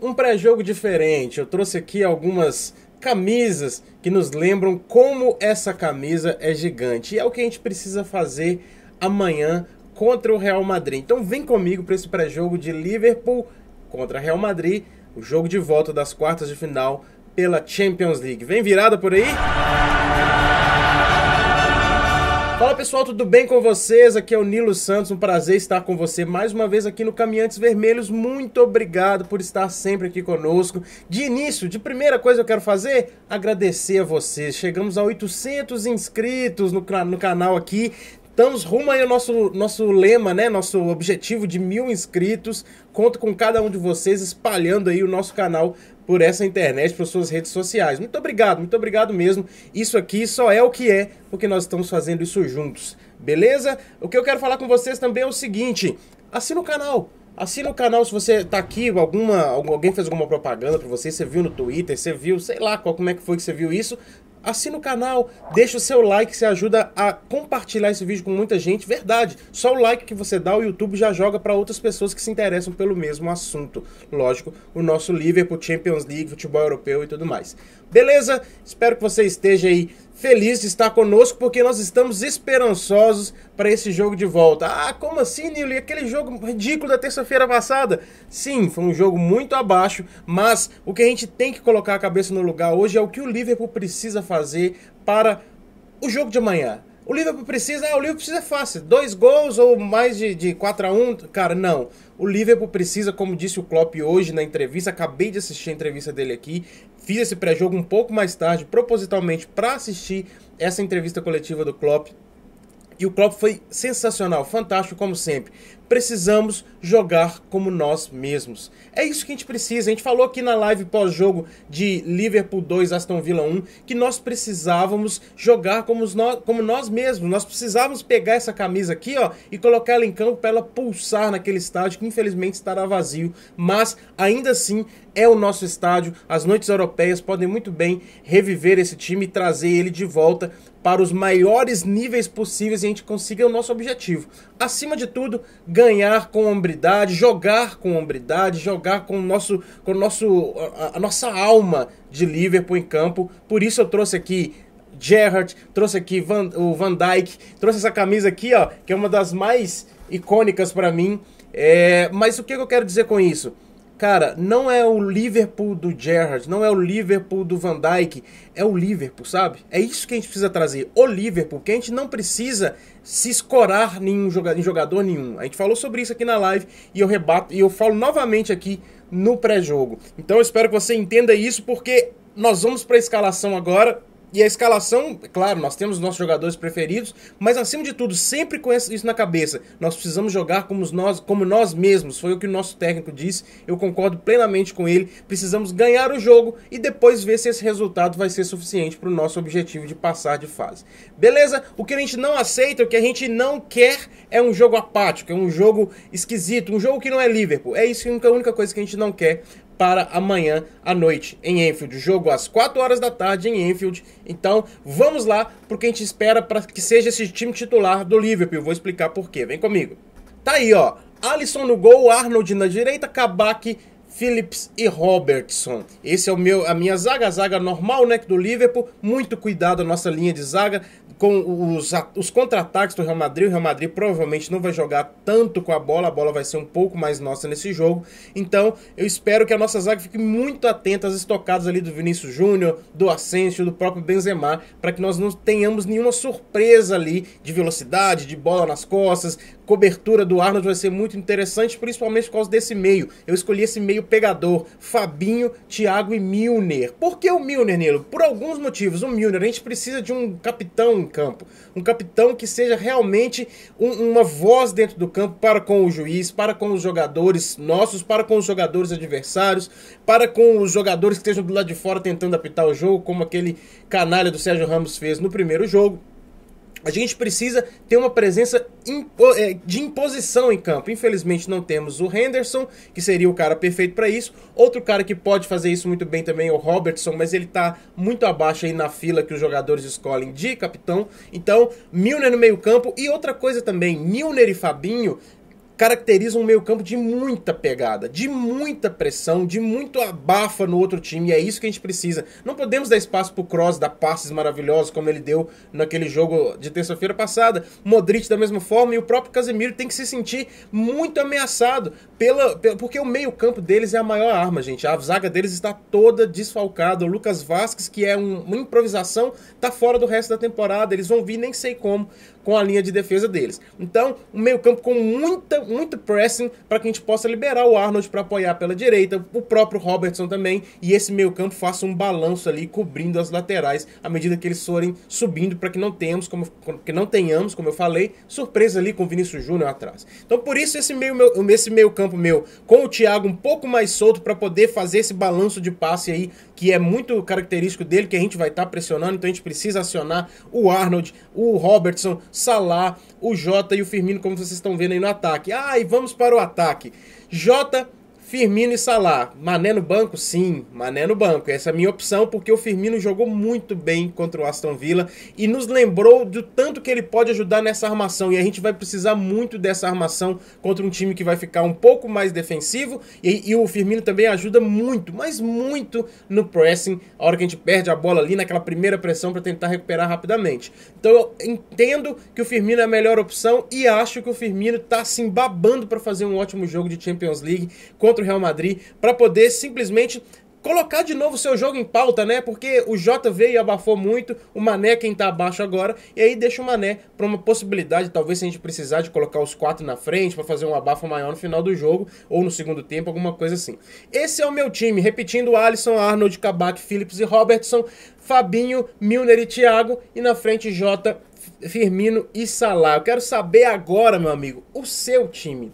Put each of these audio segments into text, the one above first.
um pré-jogo diferente. Eu trouxe aqui algumas camisas que nos lembram como essa camisa é gigante. E é o que a gente precisa fazer amanhã contra o Real Madrid. Então vem comigo para esse pré-jogo de Liverpool contra Real Madrid, o jogo de volta das quartas de final pela Champions League. Vem virada por aí? Fala pessoal, tudo bem com vocês? Aqui é o Nilo Santos, um prazer estar com você mais uma vez aqui no Caminhantes Vermelhos. Muito obrigado por estar sempre aqui conosco. De início, de primeira coisa eu quero fazer, agradecer a vocês. Chegamos a 800 inscritos no, no canal aqui. Estamos rumo aí ao nosso, nosso lema, né? Nosso objetivo de mil inscritos. Conto com cada um de vocês espalhando aí o nosso canal por essa internet, por suas redes sociais. Muito obrigado, muito obrigado mesmo. Isso aqui só é o que é, porque nós estamos fazendo isso juntos, beleza? O que eu quero falar com vocês também é o seguinte: assina o canal. Assina o canal se você tá aqui, alguma, alguém fez alguma propaganda pra você, você viu no Twitter, você viu, sei lá qual, como é que foi que você viu isso assina o canal, deixa o seu like, você ajuda a compartilhar esse vídeo com muita gente. Verdade, só o like que você dá, o YouTube já joga para outras pessoas que se interessam pelo mesmo assunto. Lógico, o nosso Liverpool, Champions League, futebol europeu e tudo mais. Beleza? Espero que você esteja aí feliz de estar conosco porque nós estamos esperançosos para esse jogo de volta. Ah, como assim, Nilo? E aquele jogo ridículo da terça-feira passada? Sim, foi um jogo muito abaixo, mas o que a gente tem que colocar a cabeça no lugar hoje é o que o Liverpool precisa fazer para o jogo de amanhã. O Liverpool precisa, ah, o Liverpool precisa fácil, dois gols ou mais de, de 4 a 1 cara, não. O Liverpool precisa, como disse o Klopp hoje na entrevista, acabei de assistir a entrevista dele aqui, Fiz esse pré-jogo um pouco mais tarde, propositalmente, para assistir essa entrevista coletiva do Klopp. E o Klopp foi sensacional, fantástico como sempre precisamos jogar como nós mesmos. É isso que a gente precisa. A gente falou aqui na live pós-jogo de Liverpool 2, Aston Villa 1, que nós precisávamos jogar como nós, como nós mesmos. Nós precisávamos pegar essa camisa aqui ó, e colocar ela em campo para ela pulsar naquele estádio que infelizmente estará vazio, mas ainda assim é o nosso estádio. As noites europeias podem muito bem reviver esse time e trazer ele de volta para os maiores níveis possíveis e a gente consiga o nosso objetivo. Acima de tudo, ganhar com hombridade, jogar com hombridade, jogar com, o nosso, com o nosso, a, a nossa alma de Liverpool em campo. Por isso eu trouxe aqui Gerrard, trouxe aqui Van, o Van Dijk, trouxe essa camisa aqui, ó, que é uma das mais icônicas para mim. É, mas o que eu quero dizer com isso? Cara, não é o Liverpool do Gerrard, não é o Liverpool do Van Dijk, é o Liverpool, sabe? É isso que a gente precisa trazer, o Liverpool, que a gente não precisa se escorar nenhum jogador, em jogador nenhum. A gente falou sobre isso aqui na live e eu rebato e eu falo novamente aqui no pré-jogo. Então eu espero que você entenda isso porque nós vamos para a escalação agora e a escalação, claro, nós temos nossos jogadores preferidos, mas acima de tudo, sempre com isso na cabeça. Nós precisamos jogar como nós, como nós mesmos. Foi o que o nosso técnico disse. Eu concordo plenamente com ele. Precisamos ganhar o jogo e depois ver se esse resultado vai ser suficiente para o nosso objetivo de passar de fase. Beleza? O que a gente não aceita, o que a gente não quer é um jogo apático, é um jogo esquisito, um jogo que não é Liverpool. É isso é a única coisa que a gente não quer para amanhã à noite em Enfield. Jogo às 4 horas da tarde em Enfield. Então vamos lá para que a gente espera para que seja esse time titular do Liverpool. Vou explicar por quê. Vem comigo. Tá aí, ó. Alisson no gol, Arnold na direita, Kabak Phillips e Robertson. Esse é o meu, a minha zaga, a zaga normal, né, do Liverpool. Muito cuidado a nossa linha de zaga com os, os contra-ataques do Real Madrid. O Real Madrid provavelmente não vai jogar tanto com a bola, a bola vai ser um pouco mais nossa nesse jogo. Então, eu espero que a nossa zaga fique muito atenta às estocadas ali do Vinícius Júnior, do Asensio, do próprio Benzema, para que nós não tenhamos nenhuma surpresa ali de velocidade, de bola nas costas. Cobertura do Arnold vai ser muito interessante, principalmente por causa desse meio. Eu escolhi esse meio pegador, Fabinho, Thiago e Milner. Por que o Milner, Nilo? Por alguns motivos. O Milner, a gente precisa de um capitão campo. Um capitão que seja realmente um, uma voz dentro do campo para com o juiz, para com os jogadores nossos, para com os jogadores adversários, para com os jogadores que estejam do lado de fora tentando apitar o jogo, como aquele canalha do Sérgio Ramos fez no primeiro jogo. A gente precisa ter uma presença é, de imposição em campo. Infelizmente não temos o Henderson, que seria o cara perfeito para isso. Outro cara que pode fazer isso muito bem também é o Robertson, mas ele está muito abaixo aí na fila que os jogadores escolhem de capitão. Então, Milner no meio-campo e outra coisa também, Milner e Fabinho caracteriza um meio-campo de muita pegada, de muita pressão, de muito abafa no outro time, e é isso que a gente precisa. Não podemos dar espaço pro Cross dar passes maravilhosos como ele deu naquele jogo de terça-feira passada. Modric da mesma forma e o próprio Casemiro tem que se sentir muito ameaçado pela, pela porque o meio-campo deles é a maior arma, gente. A zaga deles está toda desfalcada. O Lucas Vasquez, que é um, uma improvisação, tá fora do resto da temporada. Eles vão vir nem sei como com a linha de defesa deles. Então, um meio-campo com muita, muito pressing para que a gente possa liberar o Arnold para apoiar pela direita, o próprio Robertson também, e esse meio-campo faça um balanço ali cobrindo as laterais à medida que eles forem subindo para que não tenhamos, como que não tenhamos, como eu falei, surpresa ali com o Vinícius Júnior atrás. Então, por isso esse meio meu, esse meio-campo meu com o Thiago um pouco mais solto para poder fazer esse balanço de passe aí que é muito característico dele, que a gente vai estar tá pressionando, então a gente precisa acionar o Arnold, o Robertson, Salah, o Jota e o Firmino, como vocês estão vendo aí no ataque. Ah, e vamos para o ataque. Jota Firmino e Salah. Mané no banco? Sim, Mané no banco. Essa é a minha opção, porque o Firmino jogou muito bem contra o Aston Villa e nos lembrou do tanto que ele pode ajudar nessa armação. E a gente vai precisar muito dessa armação contra um time que vai ficar um pouco mais defensivo. E, e o Firmino também ajuda muito, mas muito no pressing, a hora que a gente perde a bola ali naquela primeira pressão para tentar recuperar rapidamente. Então eu entendo que o Firmino é a melhor opção e acho que o Firmino tá se assim, babando para fazer um ótimo jogo de Champions League contra contra o Real Madrid para poder simplesmente colocar de novo seu jogo em pauta, né? Porque o Jota veio e abafou muito, o Mané quem tá abaixo agora, e aí deixa o Mané para uma possibilidade, talvez se a gente precisar de colocar os quatro na frente para fazer um abafo maior no final do jogo ou no segundo tempo, alguma coisa assim. Esse é o meu time, repetindo Alisson, Arnold, Kabak, Phillips e Robertson, Fabinho, Milner e Thiago e na frente Jota, Firmino e Salah. Eu quero saber agora, meu amigo, o seu time.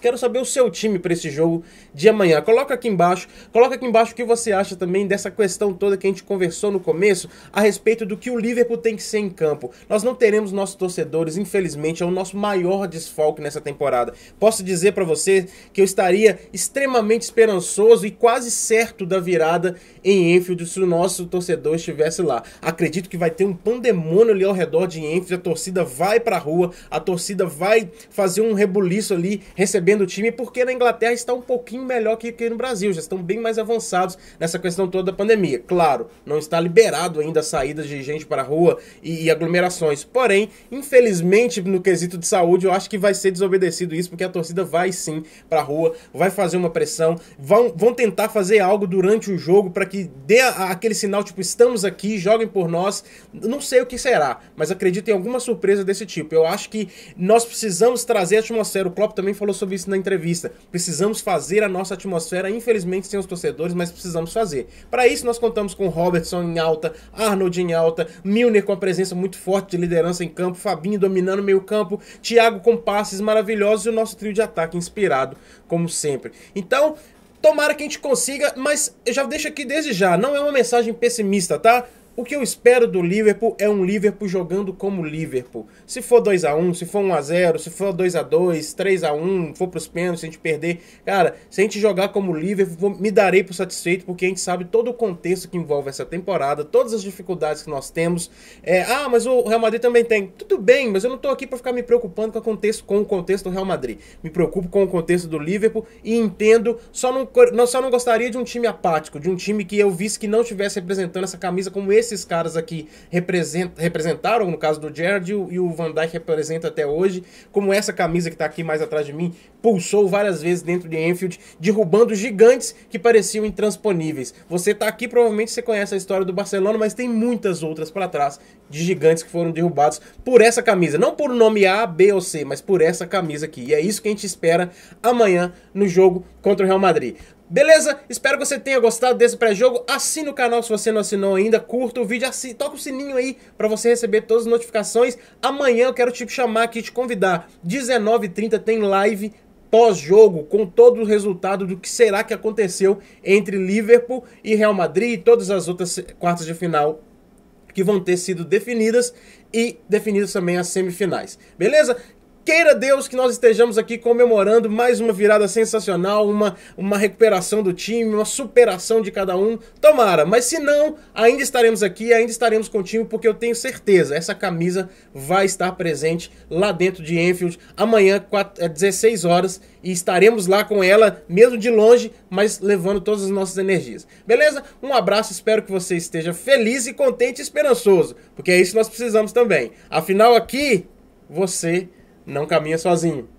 Quero saber o seu time para esse jogo de amanhã. Coloca aqui embaixo, coloca aqui embaixo o que você acha também dessa questão toda que a gente conversou no começo a respeito do que o Liverpool tem que ser em campo. Nós não teremos nossos torcedores, infelizmente, é o nosso maior desfalque nessa temporada. Posso dizer para você que eu estaria extremamente esperançoso e quase certo da virada em Enfield se o nosso torcedor estivesse lá. Acredito que vai ter um pandemônio ali ao redor de Enfield, a torcida vai a rua, a torcida vai fazer um rebuliço ali, receber recebendo o time, porque na Inglaterra está um pouquinho melhor que, no Brasil, já estão bem mais avançados nessa questão toda da pandemia. Claro, não está liberado ainda a saída de gente para a rua e, e aglomerações, porém, infelizmente, no quesito de saúde, eu acho que vai ser desobedecido isso, porque a torcida vai sim para a rua, vai fazer uma pressão, vão, vão tentar fazer algo durante o jogo para que dê a, aquele sinal, tipo, estamos aqui, joguem por nós. Não sei o que será, mas acredito em alguma surpresa desse tipo. Eu acho que nós precisamos trazer a atmosfera. O Klopp também falou sobre isso na entrevista. Precisamos fazer a nossa atmosfera, infelizmente sem os torcedores, mas precisamos fazer. Para isso, nós contamos com Robertson em alta, Arnold em alta, Milner com a presença muito forte de liderança em campo, Fabinho dominando o meio campo, Thiago com passes maravilhosos e o nosso trio de ataque inspirado, como sempre. Então, tomara que a gente consiga, mas eu já deixo aqui desde já, não é uma mensagem pessimista, tá? O que eu espero do Liverpool é um Liverpool jogando como Liverpool. Se for 2 a 1 se for 1x0, se for 2 a 2 3 a 1 for pros pênaltis, se a gente perder. Cara, se a gente jogar como Liverpool, me darei por satisfeito, porque a gente sabe todo o contexto que envolve essa temporada, todas as dificuldades que nós temos. É, ah, mas o Real Madrid também tem. Tudo bem, mas eu não tô aqui para ficar me preocupando com o, contexto, com o contexto do Real Madrid. Me preocupo com o contexto do Liverpool e entendo, só não, só não gostaria de um time apático, de um time que eu visse que não estivesse representando essa camisa como esse esses caras aqui representaram, no caso do Gerard, e o Van Dijk representa até hoje, como essa camisa que está aqui mais atrás de mim, pulsou várias vezes dentro de Enfield, derrubando gigantes que pareciam intransponíveis. Você está aqui, provavelmente você conhece a história do Barcelona, mas tem muitas outras para trás de gigantes que foram derrubados por essa camisa. Não por nome A, B ou C, mas por essa camisa aqui. E é isso que a gente espera amanhã no jogo contra o Real Madrid. Beleza? Espero que você tenha gostado desse pré-jogo. Assina o canal se você não assinou ainda, curta o vídeo, assina, toca o sininho aí para você receber todas as notificações. Amanhã eu quero te chamar aqui, te convidar. 19h30 tem live pós-jogo, com todo o resultado do que será que aconteceu entre Liverpool e Real Madrid e todas as outras quartas de final que vão ter sido definidas e definidas também as semifinais. Beleza? Queira Deus que nós estejamos aqui comemorando mais uma virada sensacional, uma, uma recuperação do time, uma superação de cada um. Tomara, mas se não, ainda estaremos aqui, ainda estaremos com o time, porque eu tenho certeza, essa camisa vai estar presente lá dentro de Enfield amanhã, 4, é, 16 horas, e estaremos lá com ela, mesmo de longe, mas levando todas as nossas energias. Beleza? Um abraço, espero que você esteja feliz e contente e esperançoso, porque é isso que nós precisamos também. Afinal, aqui você não caminha sozinho.